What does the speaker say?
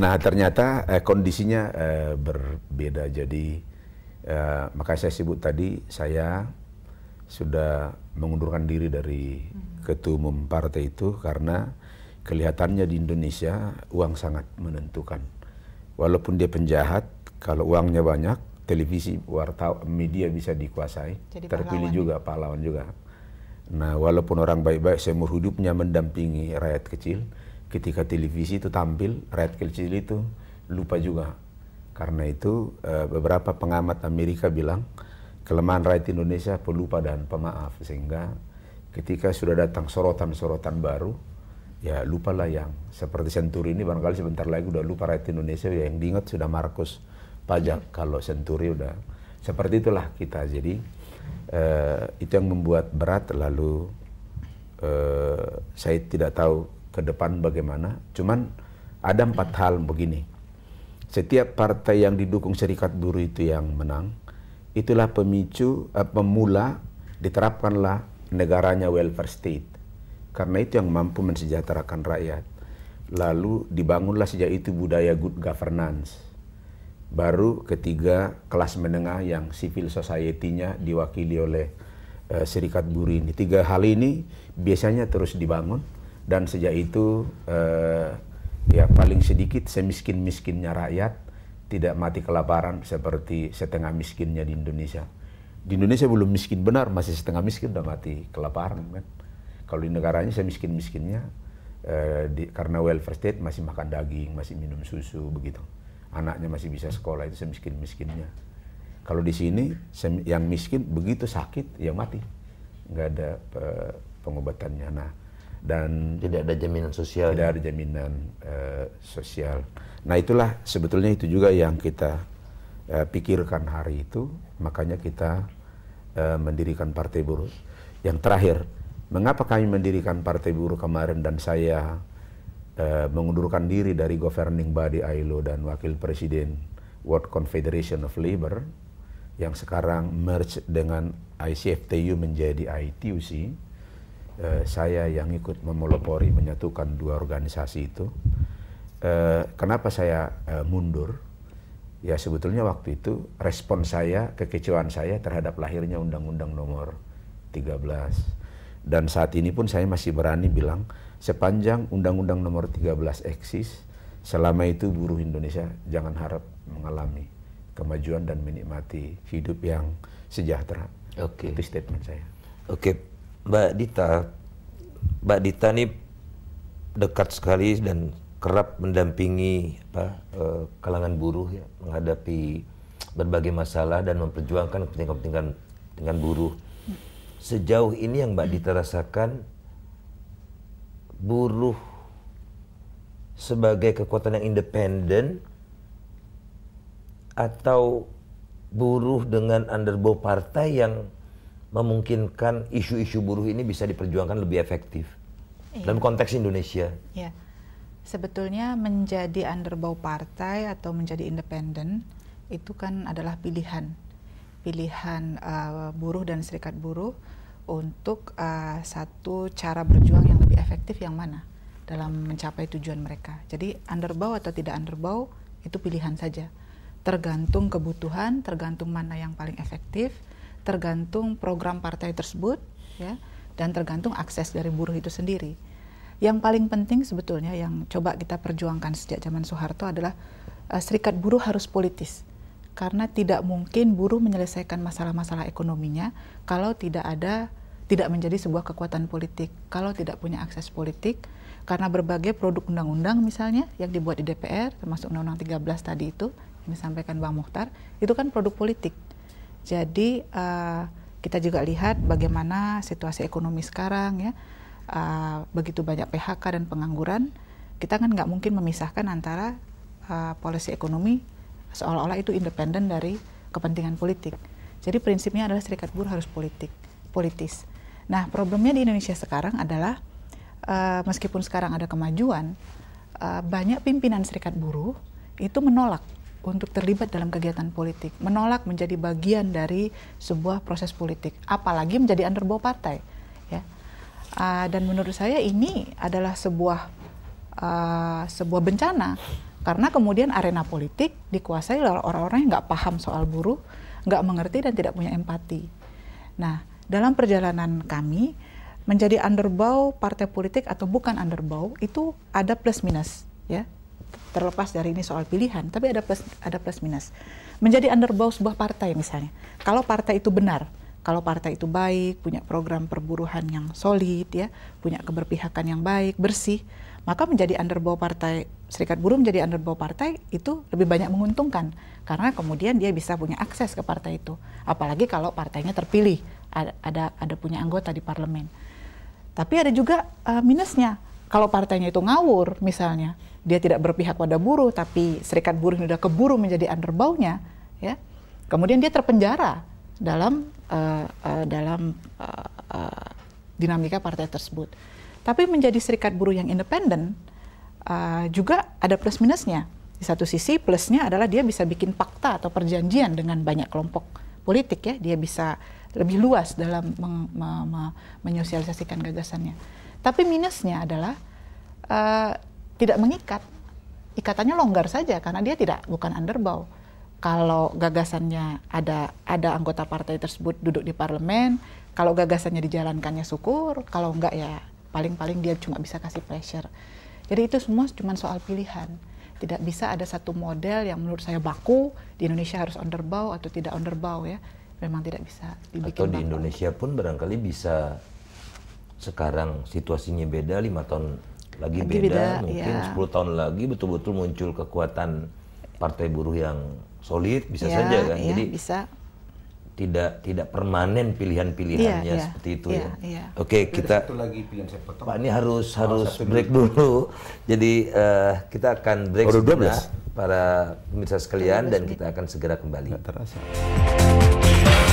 Nah ternyata eh, kondisinya eh, berbeda. Jadi eh, maka saya sebut tadi saya sudah mengundurkan diri dari hmm. ketua umum partai itu karena kelihatannya di Indonesia uang sangat menentukan. Walaupun dia penjahat, kalau uangnya banyak, televisi, wartawan, media bisa dikuasai. Jadi terpilih pahlawan. juga, pahlawan juga. Nah, walaupun orang baik-baik seumur hidupnya mendampingi rakyat kecil, ketika televisi itu tampil rakyat kecil itu lupa juga karena itu eh, beberapa pengamat Amerika bilang kelemahan rakyat Indonesia pelupa dan pemaaf sehingga ketika sudah datang sorotan-sorotan baru ya lupalah yang seperti Senturi ini barangkali sebentar lagi udah lupa rakyat Indonesia ya yang diingat sudah Markus Pajak kalau Senturi udah seperti itulah kita jadi eh, itu yang membuat berat lalu eh, saya tidak tahu ke depan bagaimana. Cuman ada empat hal begini. Setiap partai yang didukung serikat buruh itu yang menang, itulah pemicu, eh, pemula diterapkanlah negaranya welfare state. Karena itu yang mampu mensejahterakan rakyat. Lalu dibangunlah sejak itu budaya good governance. Baru ketiga kelas menengah yang civil society-nya diwakili oleh eh, serikat buruh ini. Tiga hal ini biasanya terus dibangun dan sejak itu eh, ya paling sedikit semiskin-miskinnya rakyat tidak mati kelaparan seperti setengah miskinnya di Indonesia. Di Indonesia belum miskin benar, masih setengah miskin udah mati kelaparan kan. Kalau di negaranya saya miskin miskinnya eh, di, karena welfare state masih makan daging, masih minum susu begitu. Anaknya masih bisa sekolah itu saya miskin miskinnya Kalau di sini yang miskin begitu sakit ya mati. Nggak ada eh, pengobatannya. Nah, dan tidak ada jaminan sosial. Tidak ya? ada jaminan uh, sosial. Nah, itulah sebetulnya itu juga yang kita uh, pikirkan hari itu, makanya kita uh, mendirikan Partai Buruh. Yang terakhir, mengapa kami mendirikan Partai Buruh kemarin dan saya uh, mengundurkan diri dari governing body ILO dan wakil presiden World Confederation of Labor yang sekarang merge dengan ICFTU menjadi ITUC eh, saya yang ikut memelopori menyatukan dua organisasi itu. Eh, kenapa saya eh, mundur? Ya sebetulnya waktu itu respon saya, kekecewaan saya terhadap lahirnya Undang-Undang Nomor 13. Dan saat ini pun saya masih berani bilang sepanjang Undang-Undang Nomor 13 eksis, selama itu buruh Indonesia jangan harap mengalami kemajuan dan menikmati hidup yang sejahtera. Oke. Okay. Itu statement saya. Oke, okay. Mbak Dita, Mbak Dita ini dekat sekali dan kerap mendampingi apa, eh, kalangan buruh ya menghadapi berbagai masalah dan memperjuangkan kepentingan-kepentingan dengan buruh. Sejauh ini yang Mbak Dita rasakan buruh sebagai kekuatan yang independen atau buruh dengan underbow partai yang memungkinkan isu-isu buruh ini bisa diperjuangkan lebih efektif iya. dalam konteks Indonesia. Iya. Sebetulnya menjadi underbow partai atau menjadi independen itu kan adalah pilihan pilihan uh, buruh dan serikat buruh untuk uh, satu cara berjuang yang lebih efektif yang mana dalam mencapai tujuan mereka. Jadi underbow atau tidak underbow itu pilihan saja. Tergantung kebutuhan, tergantung mana yang paling efektif tergantung program partai tersebut ya dan tergantung akses dari buruh itu sendiri. Yang paling penting sebetulnya yang coba kita perjuangkan sejak zaman Soeharto adalah uh, serikat buruh harus politis karena tidak mungkin buruh menyelesaikan masalah-masalah ekonominya kalau tidak ada tidak menjadi sebuah kekuatan politik kalau tidak punya akses politik karena berbagai produk undang-undang misalnya yang dibuat di DPR termasuk undang-undang 13 tadi itu yang disampaikan Bang Muhtar itu kan produk politik jadi uh, kita juga lihat bagaimana situasi ekonomi sekarang ya uh, begitu banyak PHK dan pengangguran kita kan nggak mungkin memisahkan antara uh, eh, polisi ekonomi seolah-olah itu independen dari kepentingan politik. Jadi prinsipnya adalah serikat buruh harus politik, politis. Nah problemnya di Indonesia sekarang adalah uh, meskipun sekarang ada kemajuan, uh, banyak pimpinan serikat buruh itu menolak untuk terlibat dalam kegiatan politik, menolak menjadi bagian dari sebuah proses politik, apalagi menjadi underbow partai, ya. Uh, dan menurut saya ini adalah sebuah uh, sebuah bencana karena kemudian arena politik dikuasai oleh orang-orang yang nggak paham soal buruh, nggak mengerti dan tidak punya empati. Nah, dalam perjalanan kami menjadi underbow partai politik atau bukan underbow itu ada plus minus, ya terlepas dari ini soal pilihan, tapi ada plus ada plus minus. Menjadi underbow sebuah partai misalnya. Kalau partai itu benar, kalau partai itu baik, punya program perburuhan yang solid ya, punya keberpihakan yang baik, bersih, maka menjadi underbow partai Serikat Buruh menjadi underbow partai itu lebih banyak menguntungkan karena kemudian dia bisa punya akses ke partai itu. Apalagi kalau partainya terpilih, ada ada, ada punya anggota di parlemen. Tapi ada juga uh, minusnya kalau partainya itu ngawur misalnya, dia tidak berpihak pada buruh tapi serikat buruh sudah keburu menjadi underbaunya, ya. Kemudian dia terpenjara dalam uh, uh, dalam uh, uh, dinamika partai tersebut. Tapi menjadi serikat buruh yang independen uh, juga ada plus minusnya. Di satu sisi plusnya adalah dia bisa bikin fakta atau perjanjian dengan banyak kelompok politik ya, dia bisa lebih luas dalam meng, me, me, menyosialisasikan gagasannya. Tapi minusnya adalah uh, tidak mengikat. Ikatannya longgar saja karena dia tidak bukan underbow. Kalau gagasannya ada ada anggota partai tersebut duduk di parlemen, kalau gagasannya dijalankannya syukur, kalau enggak ya paling-paling dia cuma bisa kasih pressure. Jadi itu semua cuma soal pilihan. Tidak bisa ada satu model yang menurut saya baku di Indonesia harus underbow atau tidak underbow ya. Memang tidak bisa dibikin Atau di baku. Indonesia pun barangkali bisa sekarang situasinya beda lima tahun lagi, lagi beda, beda mungkin ya. 10 tahun lagi betul-betul muncul kekuatan partai buruh yang solid bisa ya, saja kan ya, jadi bisa. tidak tidak permanen pilihan-pilihannya ya, seperti itu iya, ya, ya. ya. oke okay, kita satu lagi pilihan saya potong. pak ini harus oh, harus break dulu, dulu. jadi uh, kita akan break oh, sejenak para pemirsa sekalian dan kita akan segera kembali. Gak terasa.